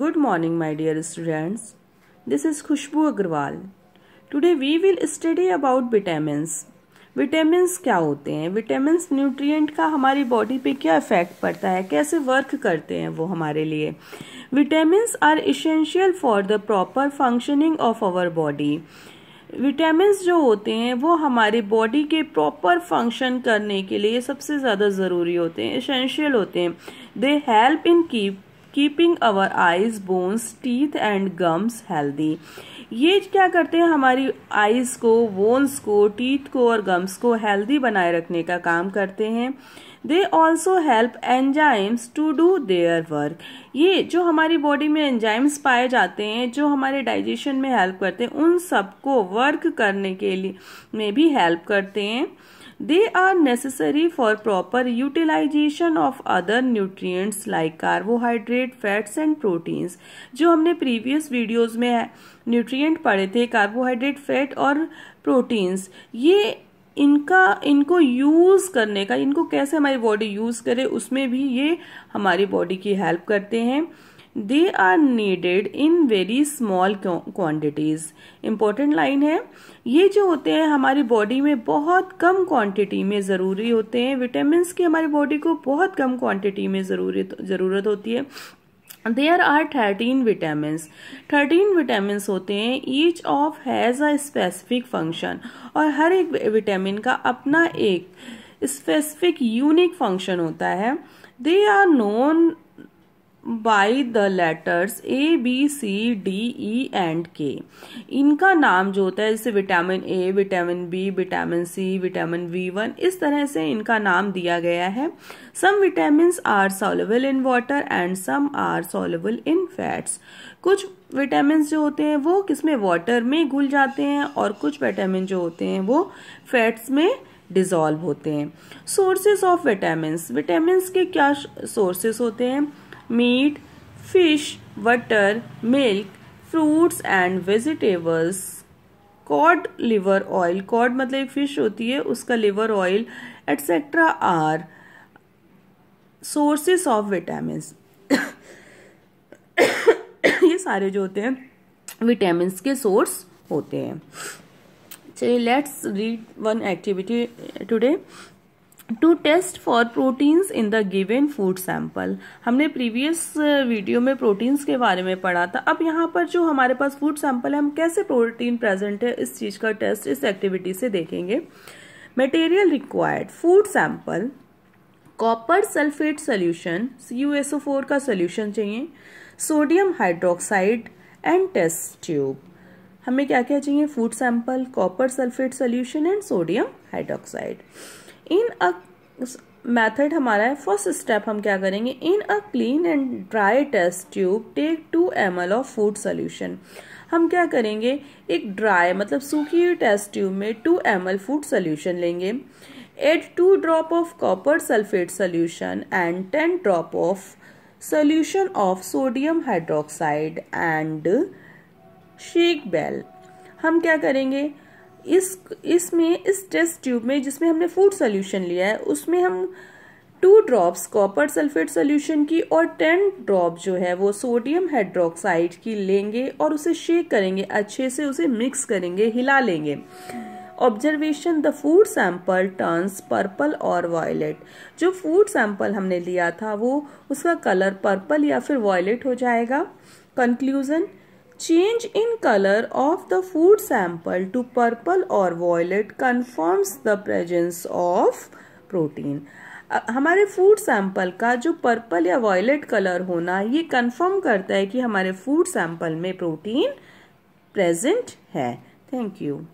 Good morning my dear students this is Khushboo Agarwal today we will study about vitamin vitamin क्या होते हैं vitamin nutrient का हमारी body पे क्या इफेक्ट पड़ता है कैसे वर्क करते हैं वो हमारे लिए vitamin are essential for the proper functioning of our body vitamin जो होते हैं वो हमारे बॉडी के प्रॉपर फंक्शन करने के लिए सबसे ज़्यादा ज़रूरी होते हैं इसेंशियल होते हैं they help in keep keeping our eyes bones teeth and gums healthy ये क्या करते हैं हमारी आइज को बोन्स को टीथ को और गम्स को हेल्दी बनाए रखने का काम करते हैं they also help enzymes to do their work ये जो हमारी बॉडी में एंजाइम्स पाए जाते हैं जो हमारे डाइजेशन में हेल्प करते हैं उन सबको वर्क करने के लिए में भी हेल्प करते हैं They are necessary for proper utilization of other nutrients like carbohydrate, fats and proteins. जो हमने previous videos में nutrient पढ़े थे carbohydrate, fat और proteins. ये इनका इनको यूज़ करने का इनको कैसे हमारी बॉडी यूज़ करे उसमें भी ये हमारी बॉडी की हेल्प करते हैं they are needed in very small quantities important line है ये जो होते हैं हमारी बॉडी में बहुत कम क्वांटिटी में ज़रूरी होते हैं विटामिन की हमारी बॉडी को बहुत कम क्वांटिटी में ज़रूरत ज़रूरत होती है there are thirteen vitamin thirteen vitamin होते हैं each of has a specific function और हर एक विटामिन का अपना एक स्पेसिफिक यूनिक फंक्शन होता है they are known by the letters A B C D E and K इनका नाम जो होता है जैसे vitamin A vitamin B vitamin C vitamin B one इस तरह से इनका नाम दिया गया है some vitamin are soluble in water and some are soluble in fats कुछ विटामिन जो होते हैं वो किसमें वाटर में घुल जाते हैं और कुछ विटामिन जो होते हैं वो फैट्स में डिजॉल्व होते हैं सोर्सेज ऑफ विटामिन विटामिन के क्या सोर्सेस होते हैं meat fish butter milk fruits and vegetables cod liver oil cod मतलब एक फिश होती है उसका liver oil etcetera are sources of vitamin ये सारे जो होते हैं विटामिन के सोर्स होते हैं चलिए let's read one activity today to test for proteins in the given food sample हमने प्रीवियस वीडियो uh, में प्रोटीन्स के बारे में पढ़ा था अब यहाँ पर जो हमारे पास फूड सैंपल है हम कैसे प्रोटीन प्रेजेंट है इस चीज़ का टेस्ट इस एक्टिविटी से देखेंगे material required food sample copper sulphate solution C का सोल्यूशन चाहिए sodium hydroxide and test tube हमें क्या क्या चाहिए food sample copper sulphate solution and sodium hydroxide in a method हमारा है फर्स्ट स्टेप हम क्या करेंगे in a clean and dry test tube take two M L of food solution हम क्या करेंगे एक ड्राई मतलब सूखी हुई टेस्ट ट्यूब में two M L food solution लेंगे add two drop of copper sulphate solution and ten drop of solution of sodium hydroxide and shake well हम क्या करेंगे इस इसमें इस टेस्ट ट्यूब में जिसमें हमने फूड सोल्यूशन लिया है उसमें हम two drops copper sulphate solution की और टेन ड्रॉप जो है वो सोडियम हाइड्रोक्साइड की लेंगे और उसे शेक करेंगे अच्छे से उसे मिक्स करेंगे हिला लेंगे observation the food sample turns purple और वॉयलेट जो फूड सैंपल हमने लिया था वो उसका कलर पर्पल या फिर वॉयलेट हो जाएगा conclusion Change in color of the food sample to purple or violet confirms the presence of protein. हमारे फूड सैंपल का जो पर्पल या वॉयलेट कलर होना ये कंफर्म करता है कि हमारे फूड सैंपल में प्रोटीन प्रेजेंट है थैंक यू